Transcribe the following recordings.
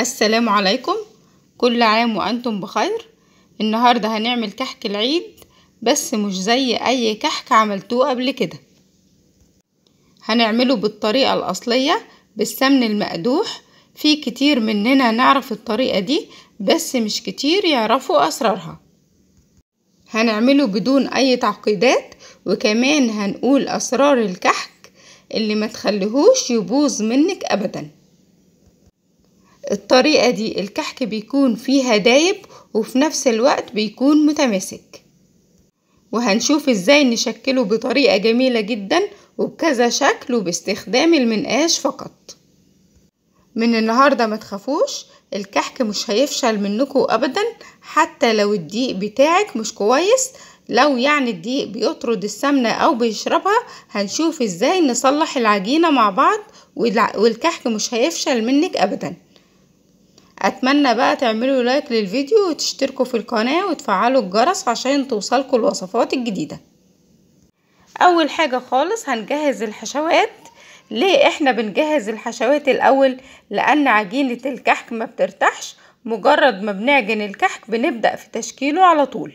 السلام عليكم كل عام وأنتم بخير النهاردة هنعمل كحك العيد بس مش زي أي كحك عملتوه قبل كده هنعمله بالطريقة الأصلية بالسمن المقدوح في كتير مننا نعرف الطريقة دي بس مش كتير يعرفوا أسرارها هنعمله بدون أي تعقيدات وكمان هنقول أسرار الكحك اللي ما تخليهوش يبوظ منك أبداً الطريقة دي الكحك بيكون فيها دايب وفي نفس الوقت بيكون متماسك وهنشوف ازاي نشكله بطريقة جميلة جدا وبكذا شكل وباستخدام المنقاش فقط من النهاردة ما تخافوش الكحك مش هيفشل منكو ابدا حتى لو الضيق بتاعك مش كويس لو يعني الضيق بيطرد السمنة او بيشربها هنشوف ازاي نصلح العجينة مع بعض والكحك مش هيفشل منك ابدا اتمنى بقى تعملوا لايك للفيديو وتشتركوا في القناة وتفعلوا الجرس عشان توصلكوا الوصفات الجديدة اول حاجة خالص هنجهز الحشوات ليه احنا بنجهز الحشوات الاول لان عجينة الكحك ما بترتاحش مجرد ما بنعجن الكحك بنبدأ في تشكيله على طول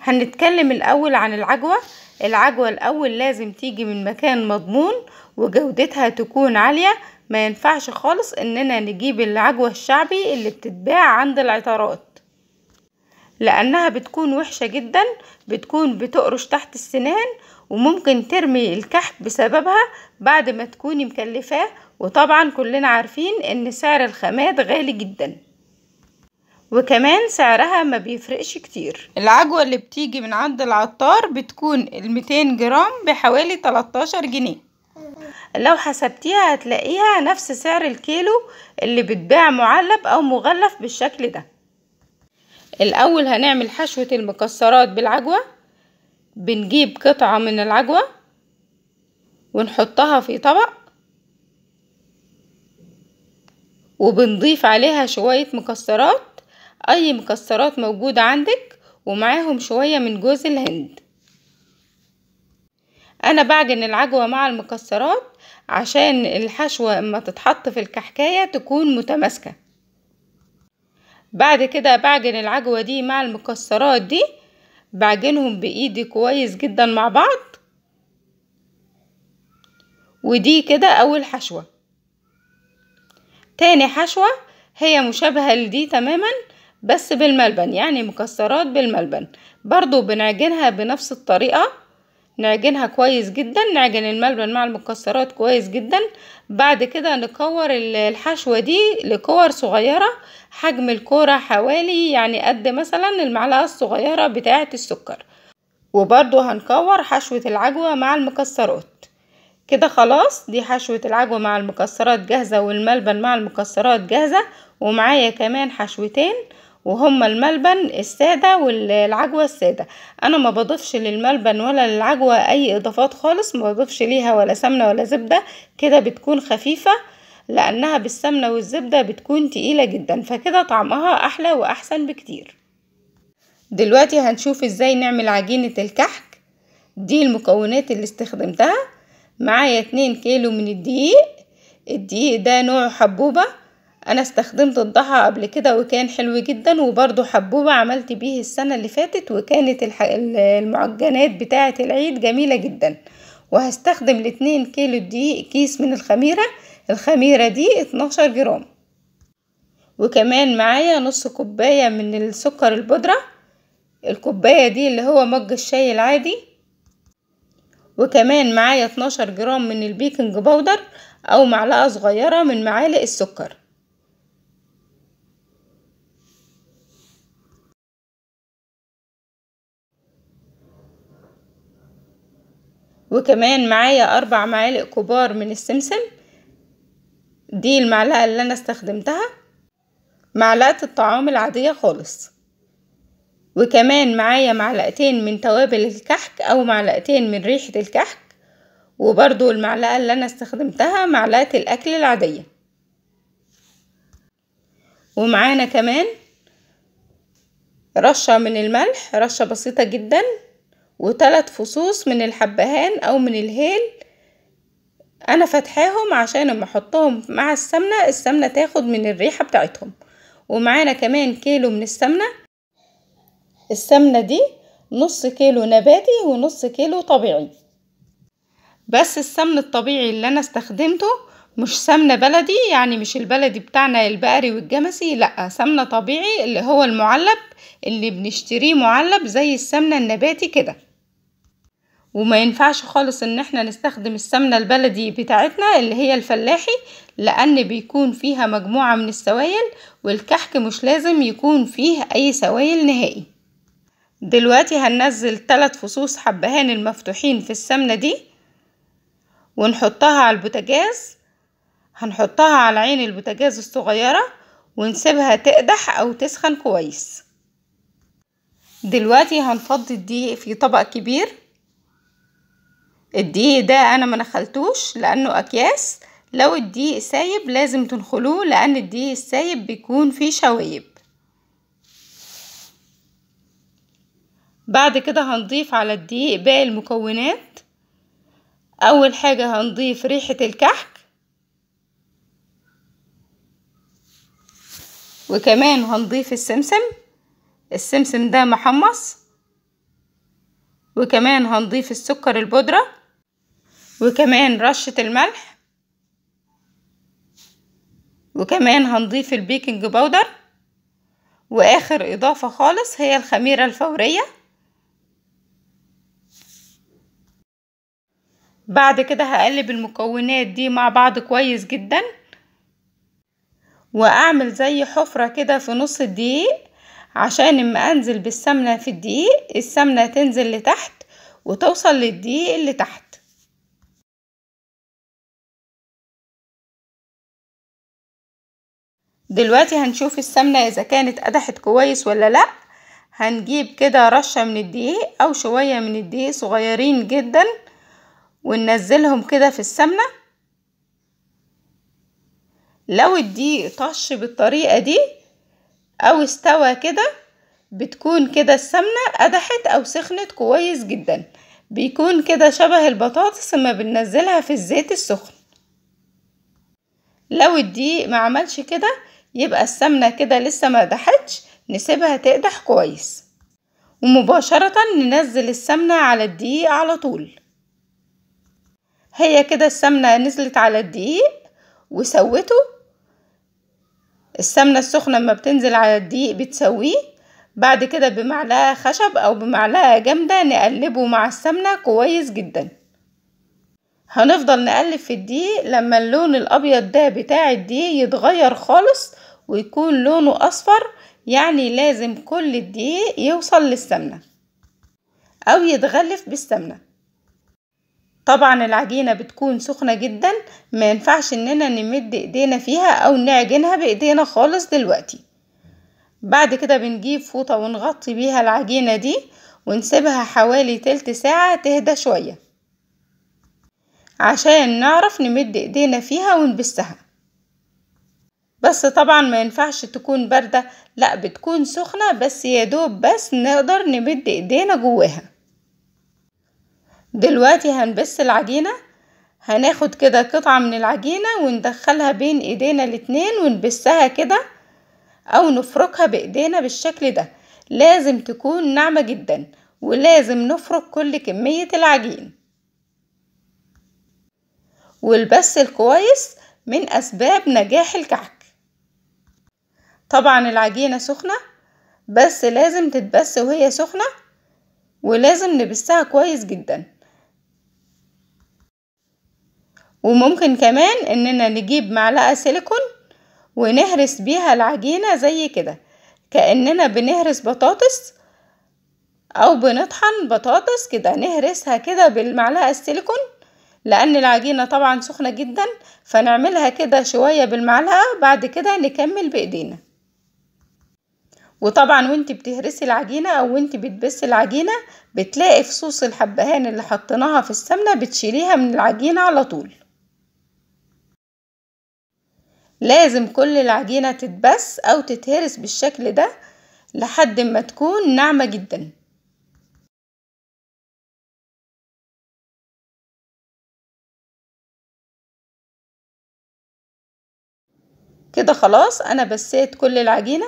هنتكلم الاول عن العجوة العجوة الاول لازم تيجي من مكان مضمون وجودتها تكون عالية ما ينفعش خالص اننا نجيب العجوة الشعبي اللي بتتباع عند العطارات لانها بتكون وحشة جدا بتكون بتقرش تحت السنان وممكن ترمي الكحك بسببها بعد ما تكوني مكلفاه وطبعا كلنا عارفين ان سعر الخامات غالي جدا وكمان سعرها ما بيفرقش كتير العجوة اللي بتيجي من عند العطار بتكون المتين جرام بحوالي 13 جنيه لو حسبتيها هتلاقيها نفس سعر الكيلو اللي بتباع معلب او مغلف بالشكل ده الاول هنعمل حشوة المكسرات بالعجوة بنجيب قطعة من العجوة ونحطها في طبق وبنضيف عليها شوية مكسرات اي مكسرات موجودة عندك ومعاهم شوية من جوز الهند انا بعجن العجوة مع المكسرات عشان الحشوة اما تتحط في الكحكاية تكون متماسكة بعد كده بعجن العجوة دي مع المكسرات دي بعجنهم بايدي كويس جدا مع بعض ودي كده اول حشوة تاني حشوة هي مشابهة لدي تماما بس بالملبن يعني مكسرات بالملبن برضو بنعجنها بنفس الطريقة نعجنها كويس جدا نعجن الملبن مع المكسرات كويس جدا بعد كده نكور الحشوة دي لكور صغيرة حجم الكورة حوالي يعني قد مثلا المعلقة الصغيرة بتاعة السكر وبرضو هنكور حشوة العجوة مع المكسرات كده خلاص دي حشوة العجوة مع المكسرات جاهزة والملبن مع المكسرات جاهزة ومعايا كمان حشوتين وهما الملبن السادة والعجوة السادة انا ما بضيفش للملبن ولا للعجوة اي اضافات خالص ما بضيفش ليها ولا سمنة ولا زبدة كده بتكون خفيفة لانها بالسمنة والزبدة بتكون تقيلة جدا فكده طعمها احلى واحسن بكتير دلوقتي هنشوف ازاي نعمل عجينة الكحك دي المكونات اللي استخدمتها معايا اتنين كيلو من الدقيق الدقيق ده نوعه حبوبة انا استخدمت الضحى قبل كده وكان حلو جدا وبرضو حبوبة عملت بيه السنة اللي فاتت وكانت المعجنات بتاعة العيد جميلة جدا وهستخدم الاتنين كيلو دي كيس من الخميرة الخميرة دي اتناشر جرام وكمان معايا نص كوباية من السكر البودرة الكوباية دي اللي هو مج الشاي العادي وكمان معايا اتناشر جرام من البيكنج بودر او معلقة صغيرة من معالق السكر وكمان معايا أربع معالق كبار من السمسم دي المعلقة اللي أنا استخدمتها معلقة الطعام العادية خالص وكمان معايا معلقتين من توابل الكحك أو معلقتين من ريحة الكحك وبرضو المعلقة اللي أنا استخدمتها معلقة الأكل العادية ومعانا كمان رشة من الملح رشة بسيطة جدا وثلاث فصوص من الحبهان او من الهيل انا فتحاهم عشان اما احطهم مع السمنة السمنة تاخد من الريحة بتاعتهم ومعانا كمان كيلو من السمنة السمنة دي نص كيلو نباتي ونص كيلو طبيعي بس السمن الطبيعي اللي انا استخدمته مش سمنة بلدي يعني مش البلدي بتاعنا البقري والجمسي لا سمنة طبيعي اللي هو المعلب اللي بنشتريه معلب زي السمنة النباتي كده وما ينفعش خالص ان احنا نستخدم السمنة البلدي بتاعتنا اللي هي الفلاحي لان بيكون فيها مجموعة من السوائل والكحك مش لازم يكون فيه اي سوائل نهائي دلوقتي هننزل ثلاث فصوص حبهان المفتوحين في السمنة دي ونحطها على البوتاجاز هنحطها على عين البوتاجاز الصغيرة ونسيبها تقدح او تسخن كويس دلوقتي هنفضي الدقيق في طبق كبير الدقيق ده انا ما نخلتوش لانه اكياس لو الدقيق سايب لازم تنخلوه لان الدقيق السايب بيكون فيه شوايب بعد كده هنضيف على الدقيق باقي المكونات اول حاجة هنضيف ريحة الكحك وكمان هنضيف السمسم السمسم ده محمص وكمان هنضيف السكر البودرة وكمان رشة الملح وكمان هنضيف البيكنج باودر واخر اضافة خالص هي الخميرة الفورية بعد كده هقلب المكونات دي مع بعض كويس جدا واعمل زي حفرة كده في نص الدقيق عشان اما انزل بالسمنة في الدقيق السمنة تنزل لتحت وتوصل للدقيق اللي تحت دلوقتي هنشوف السمنة اذا كانت قدحت كويس ولا لا هنجيب كده رشة من الدقيق او شوية من الدقيق صغيرين جدا وننزلهم كده في السمنة لو الدقيق طش بالطريقة دي او استوى كده بتكون كده السمنة قدحت او سخنت كويس جدا بيكون كده شبه البطاطس اما بننزلها في الزيت السخن لو الدقيق ما عملش كده يبقى السمنة كده لسه ما دحتش نسيبها تقدح كويس ومباشرة ننزل السمنة على الدقيق على طول هي كده السمنة نزلت على الدقيق وسوته السمنة السخنة لما بتنزل على الدقيق بتسويه بعد كده بمعلقة خشب أو بمعلقة جامدة نقلبه مع السمنة كويس جدا هنفضل نقلب في الدقيق لما اللون الأبيض ده بتاع الدقيق يتغير خالص ويكون لونه أصفر يعني لازم كل الدقيق يوصل للسمنة أو يتغلف بالسمنة طبعا العجينة بتكون سخنة جدا ما ينفعش اننا نمد ايدينا فيها او نعجنها بايدينا خالص دلوقتي بعد كده بنجيب فوطة ونغطي بيها العجينة دي ونسيبها حوالي تلت ساعة تهدى شوية عشان نعرف نمد ايدينا فيها ونبسها بس طبعا ما ينفعش تكون باردة لا بتكون سخنة بس يا دوب بس نقدر نمد ايدينا جواها دلوقتي هنبس العجينة هناخد كده قطعة من العجينة وندخلها بين ايدينا الاتنين ونبسها كده او نفركها بايدينا بالشكل ده لازم تكون ناعمة جدا ولازم نفرك كل كمية العجين والبس الكويس من اسباب نجاح الكعك طبعا العجينة سخنة بس لازم تتبس وهي سخنة ولازم نبسها كويس جدا وممكن كمان اننا نجيب معلقة سيليكون ونهرس بيها العجينة زي كده كأننا بنهرس بطاطس او بنطحن بطاطس كده نهرسها كده بالمعلقة السيليكون لان العجينة طبعا سخنة جدا فنعملها كده شوية بالمعلقة بعد كده نكمل بايدينا وطبعا وانت بتهرسي العجينة او وانت بتبسي العجينة بتلاقي فصوص الحبهان اللي حطيناها في السمنة بتشيليها من العجينة على طول لازم كل العجينة تتبس او تتهرس بالشكل ده لحد ما تكون ناعمة جدا كده خلاص انا بسيت كل العجينة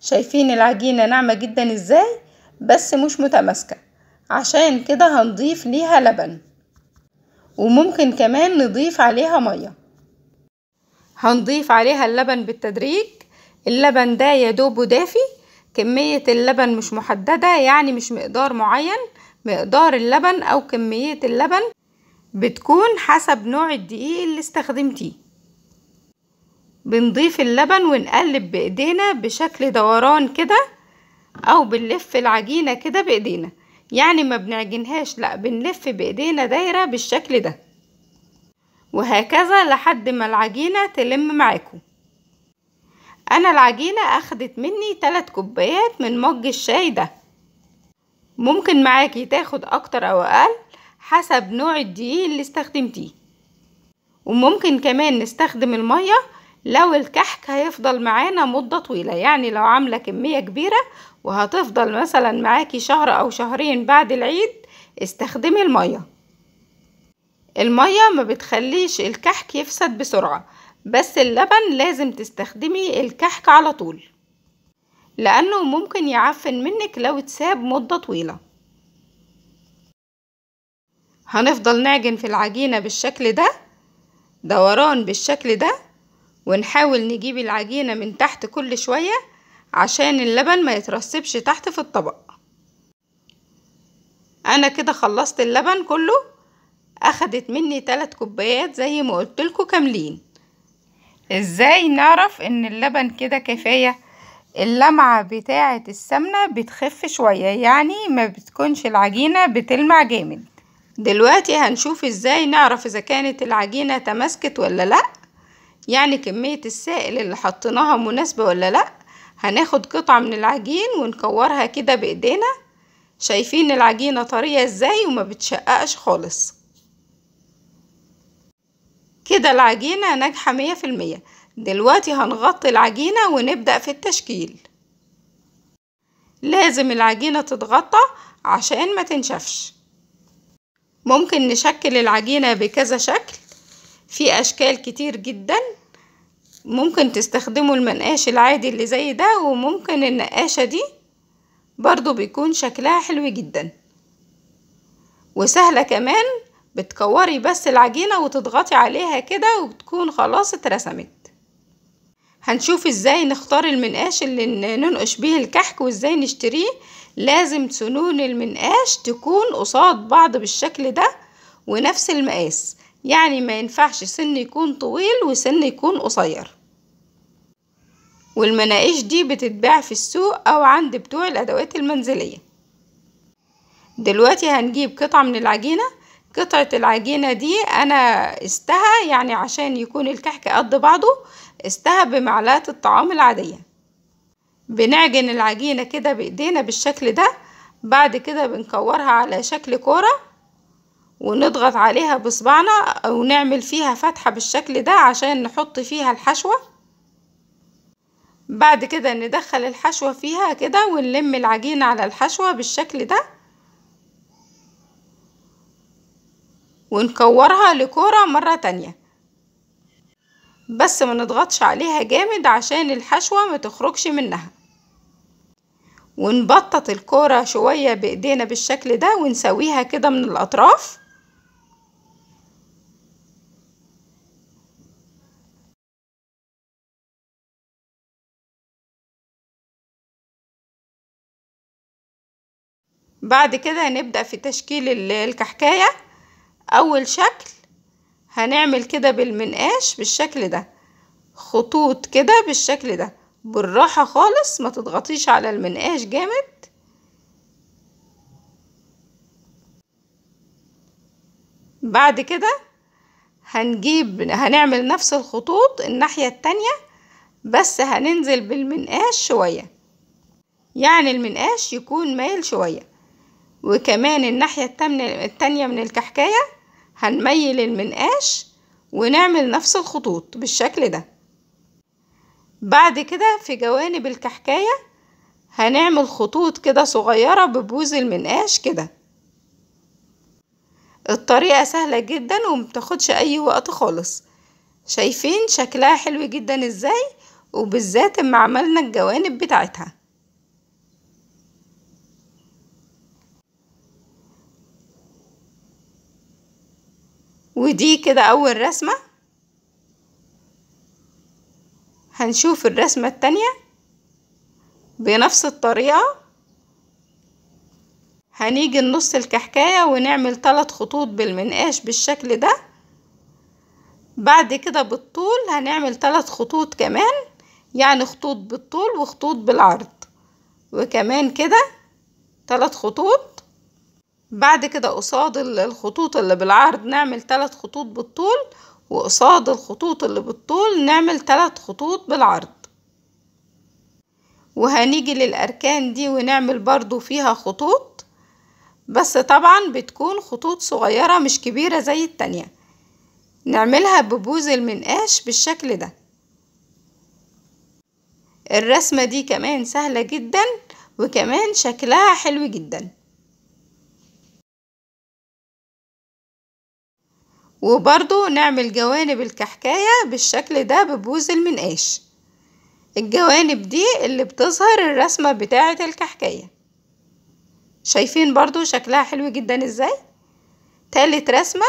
شايفين العجينة ناعمة جدا ازاي بس مش متماسكة عشان كده هنضيف ليها لبن وممكن كمان نضيف عليها مية هنضيف عليها اللبن بالتدريج اللبن ده يا يدوب دافي كمية اللبن مش محددة يعني مش مقدار معين مقدار اللبن أو كمية اللبن بتكون حسب نوع الدقيق اللي استخدمتيه بنضيف اللبن ونقلب بايدينا بشكل دوران كده او بنلف العجينة كده بايدينا يعني ما بنعجنهاش لا بنلف بايدينا دايرة بالشكل ده وهكذا لحد ما العجينة تلم معاكم انا العجينة اخدت مني 3 كوبايات من مج الشاي ده ممكن معاكي تاخد اكتر او اقل حسب نوع الدقيق اللي استخدمتيه وممكن كمان نستخدم المية لو الكحك هيفضل معانا مدة طويلة يعني لو عاملة كمية كبيرة وهتفضل مثلا معاكي شهر أو شهرين بعد العيد استخدمي المية المية ما بتخليش الكحك يفسد بسرعة بس اللبن لازم تستخدمي الكحك على طول لأنه ممكن يعفن منك لو اتساب مدة طويلة هنفضل نعجن في العجينة بالشكل ده دوران بالشكل ده ونحاول نجيب العجينة من تحت كل شوية عشان اللبن ما يترسبش تحت في الطبق انا كده خلصت اللبن كله اخدت مني ثلاث كوبايات زي ما قلت لكم كاملين ازاي نعرف ان اللبن كده كفايه اللمعه بتاعه السمنه بتخف شويه يعني ما بتكونش العجينه بتلمع جامد دلوقتي هنشوف ازاي نعرف اذا كانت العجينه تماسكت ولا لا يعني كمية السائل اللي حطيناها مناسبة ولا لأ هناخد قطعة من العجين ونكورها كده بإيدينا شايفين العجينة طرية ازاي وما بتشققش خالص كده العجينة ناجحة مية في المية دلوقتي هنغطي العجينة ونبدأ في التشكيل لازم العجينة تتغطى عشان ما تنشفش ممكن نشكل العجينة بكذا شكل في اشكال كتير جدا ممكن تستخدموا المنقاش العادي اللي زي ده وممكن النقاشة دي برضو بيكون شكلها حلو جدا وسهلة كمان بتكوري بس العجينة وتضغطي عليها كده وبتكون خلاص اترسمت هنشوف ازاي نختار المنقاش اللي ننقش بيه الكحك وازاي نشتريه لازم سنون المنقاش تكون قصاد بعض بالشكل ده ونفس المقاس يعني ما ينفعش سن يكون طويل وسن يكون قصير والمناقيش دي بتتباع في السوق او عند بتوع الادوات المنزليه دلوقتي هنجيب قطعه من العجينه قطعه العجينه دي انا استها يعني عشان يكون الكحك قد بعضه استها بمعلقه الطعام العاديه بنعجن العجينه كده بايدينا بالشكل ده بعد كده بنكورها على شكل كوره ونضغط عليها بصبعنا ونعمل فيها فتحة بالشكل ده عشان نحط فيها الحشوة بعد كده ندخل الحشوة فيها كده ونلم العجين على الحشوة بالشكل ده ونكورها لكورة مرة تانية بس ما نضغطش عليها جامد عشان الحشوة ما تخرجش منها ونبطط الكورة شوية بايدينا بالشكل ده ونسويها كده من الاطراف بعد كده هنبدأ في تشكيل الكحكاية أول شكل هنعمل كده بالمنقاش بالشكل ده خطوط كده بالشكل ده بالراحة خالص ما تضغطيش على المنقاش جامد بعد كده هنجيب هنعمل نفس الخطوط الناحية التانية بس هننزل بالمنقاش شوية يعني المنقاش يكون مايل شوية وكمان الناحية التانية من الكحكاية هنميل المنقاش ونعمل نفس الخطوط بالشكل ده بعد كده في جوانب الكحكاية هنعمل خطوط كده صغيرة ببوز المنقاش كده الطريقة سهلة جدا ومتاخدش اي وقت خالص شايفين شكلها حلو جدا ازاي وبالذات اما عملنا الجوانب بتاعتها ودي كده اول رسمة هنشوف الرسمة التانية بنفس الطريقة هنيجي النص الكحكاية ونعمل ثلاث خطوط بالمنقاش بالشكل ده بعد كده بالطول هنعمل ثلاث خطوط كمان يعني خطوط بالطول وخطوط بالعرض وكمان كده ثلاث خطوط بعد كده قصاد الخطوط اللي بالعرض نعمل ثلاث خطوط بالطول وقصاد الخطوط اللي بالطول نعمل ثلاث خطوط بالعرض وهنيجي للأركان دي ونعمل برضو فيها خطوط بس طبعا بتكون خطوط صغيرة مش كبيرة زي التانية نعملها ببوز المنقاش بالشكل ده الرسمة دي كمان سهلة جدا وكمان شكلها حلو جداً وبرضو نعمل جوانب الكحكاية بالشكل ده ببوز المنقاش الجوانب دي اللي بتظهر الرسمة بتاعة الكحكاية شايفين برضو شكلها حلو جدا ازاي تالت رسمة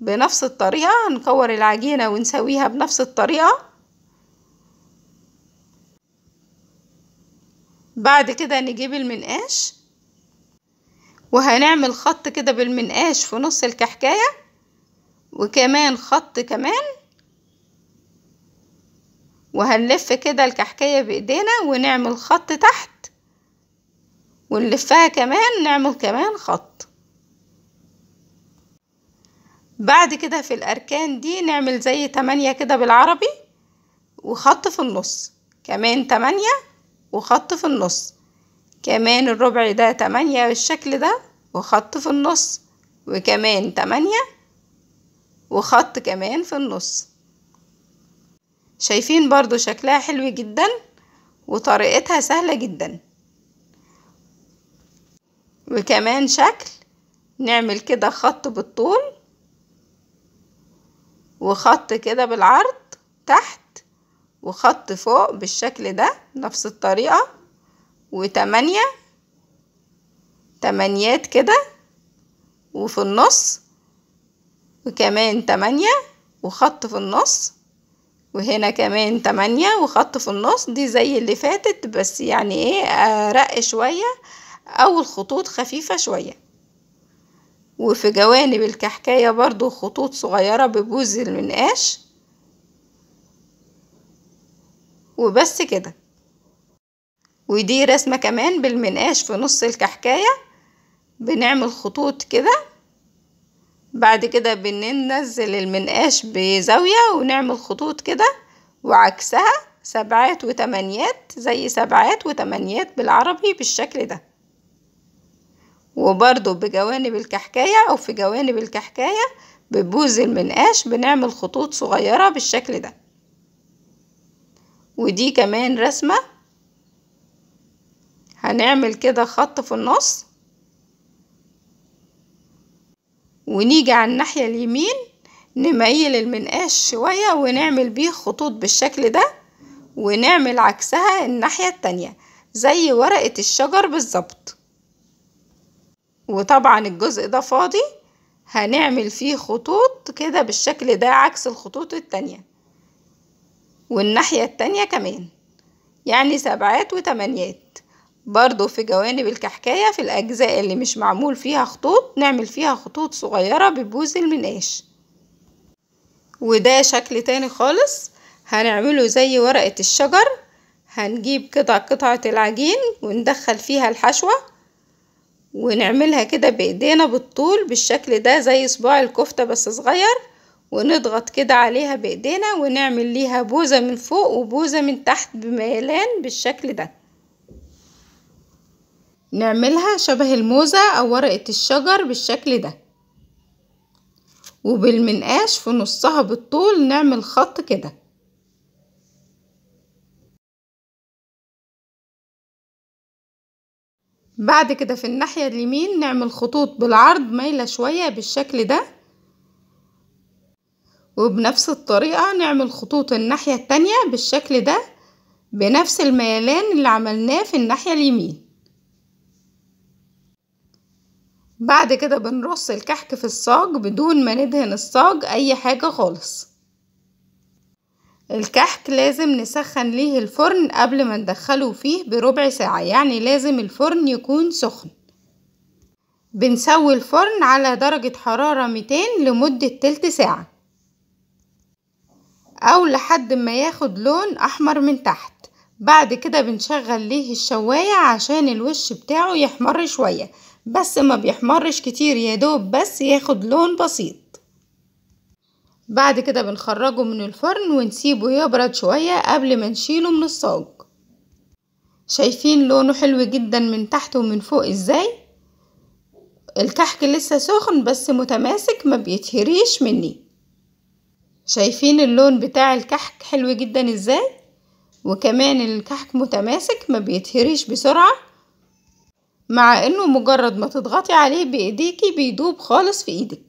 بنفس الطريقة هنكور العجينة ونسويها بنفس الطريقة بعد كده نجيب المنقاش وهنعمل خط كده بالمنقاش في نص الكحكايه وكمان خط كمان وهنلف كده الكحكية بايدينا ونعمل خط تحت ونلفها كمان نعمل كمان خط بعد كده في الاركان دي نعمل زي تمانية كده بالعربي وخط في النص كمان تمانية وخط في النص كمان الربع ده تمانية بالشكل ده وخط في النص وكمان تمانية وخط كمان في النص شايفين برضو شكلها حلو جدا وطريقتها سهلة جدا وكمان شكل نعمل كده خط بالطول وخط كده بالعرض تحت وخط فوق بالشكل ده نفس الطريقة وتمانية تمانيات كده وفي النص وكمان تمانية وخط في النص وهنا كمان تمانية وخط في النص دي زي اللي فاتت بس يعني ايه رق شوية او الخطوط خفيفة شوية وفي جوانب الكحكاية برضو خطوط صغيرة ببوز المنقاش وبس كده ودي رسمة كمان بالمنقاش في نص الكحكاية بنعمل خطوط كده بعد كده بننزل المنقاش بزاوية ونعمل خطوط كده وعكسها سبعات وتمانيات زي سبعات وتمانيات بالعربي بالشكل ده وبرضو بجوانب الكحكاية أو في جوانب الكحكاية ببوز المنقاش بنعمل خطوط صغيرة بالشكل ده ودي كمان رسمة هنعمل كده خط في النص ونيجي على الناحية اليمين نميل المنقاش شوية ونعمل بيه خطوط بالشكل ده ونعمل عكسها الناحية التانية زي ورقة الشجر بالظبط وطبعا الجزء ده فاضي هنعمل فيه خطوط كده بالشكل ده عكس الخطوط التانية والناحية التانية كمان يعني سبعات وتمانيات برضو في جوانب الكحكاية في الأجزاء اللي مش معمول فيها خطوط نعمل فيها خطوط صغيرة ببوز المناش وده شكل تاني خالص هنعمله زي ورقة الشجر هنجيب قطع قطعة العجين وندخل فيها الحشوة ونعملها كده بإيدينا بالطول بالشكل ده زي صباع الكفتة بس صغير ونضغط كده عليها بإيدينا ونعمل ليها بوزة من فوق وبوزة من تحت بميلان بالشكل ده نعملها شبه الموزة أو ورقة الشجر بالشكل ده وبالمنقاش في نصها بالطول نعمل خط كده بعد كده في الناحية اليمين نعمل خطوط بالعرض مايلة شوية بالشكل ده وبنفس الطريقة نعمل خطوط الناحية التانية بالشكل ده بنفس الميلان اللي عملناه في الناحية اليمين بعد كده بنرص الكحك في الصاج بدون ما ندهن الصاج اي حاجة خالص الكحك لازم نسخن ليه الفرن قبل ما ندخله فيه بربع ساعة يعني لازم الفرن يكون سخن بنسوي الفرن على درجة حرارة 200 لمدة تلت ساعة أو لحد ما ياخد لون أحمر من تحت بعد كده بنشغل ليه الشواية عشان الوش بتاعه يحمر شوية بس ما بيحمرش كتير يا دوب بس ياخد لون بسيط بعد كده بنخرجه من الفرن ونسيبه يبرد شوية قبل ما نشيله من الصاج شايفين لونه حلو جدا من تحت ومن فوق ازاي الكحك لسه سخن بس متماسك ما بيتهريش مني شايفين اللون بتاع الكحك حلو جدا ازاي وكمان الكحك متماسك ما بيتهريش بسرعه مع انه مجرد ما تضغطي عليه بايديكي بيدوب خالص في ايدك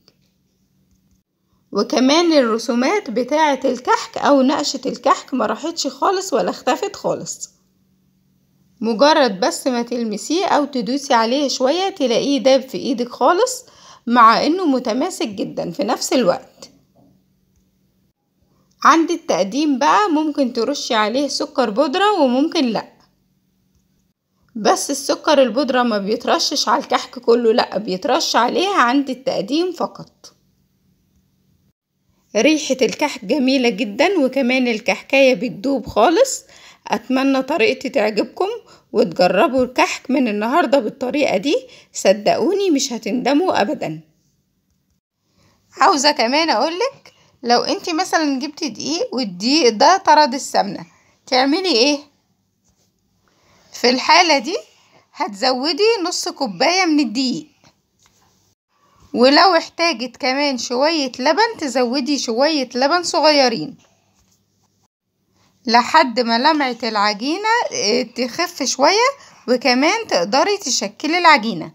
وكمان الرسومات بتاعة الكحك او نقشة الكحك ما راحتش خالص ولا اختفت خالص مجرد بس ما تلمسيه او تدوسي عليه شوية تلاقيه داب في ايدك خالص مع انه متماسك جدا في نفس الوقت عند التقديم بقى ممكن ترشي عليه سكر بودرة وممكن لأ بس السكر البودرة ما بيترشش على الكحك كله لا بيترش عليها عند التقديم فقط ريحة الكحك جميلة جدا وكمان الكحكاية بتدوب خالص أتمنى طريقتي تعجبكم وتجربوا الكحك من النهاردة بالطريقة دي صدقوني مش هتندموا أبدا عاوزة كمان أقولك لو انت مثلا جبتي دقيق والدقيق ده طرد السمنة تعملي ايه في الحالة دي هتزودي نص كوباية من الدقيق ولو احتاجت كمان شوية لبن تزودي شوية لبن صغيرين لحد ما لمعة العجينة آه، تخف شوية وكمان تقدري تشكلي العجينة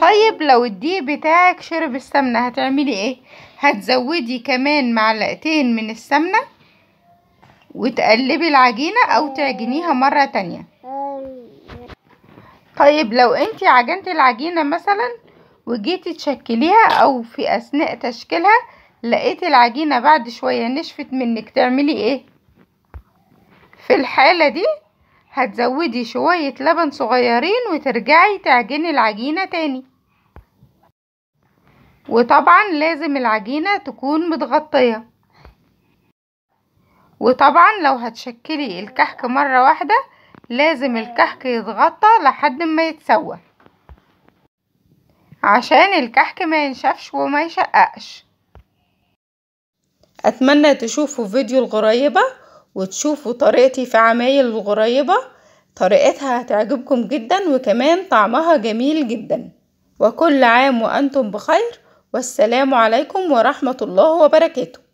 طيب لو الدقيق بتاعك شرب السمنة هتعملي ايه؟ هتزودي كمان معلقتين من السمنة وتقلبي العجينة أو آه. تعجنيها مرة تانية آه. طيب لو انتي عجنتي العجينة مثلا وجيتي تشكليها أو في أثناء تشكيلها لقيتي العجينة بعد شوية نشفت منك تعملي ايه؟ في الحالة دي هتزودي شوية لبن صغيرين وترجعي تعجني العجينة تاني وطبعا لازم العجينة تكون متغطية وطبعا لو هتشكلي الكحك مرة واحدة لازم الكحك يتغطى لحد ما يتسوى عشان الكحك ما ينشفش وما يشققش اتمنى تشوفوا فيديو الغريبة وتشوفوا طريقتي في عمايل الغريبة طريقتها هتعجبكم جدا وكمان طعمها جميل جدا وكل عام وانتم بخير والسلام عليكم ورحمة الله وبركاته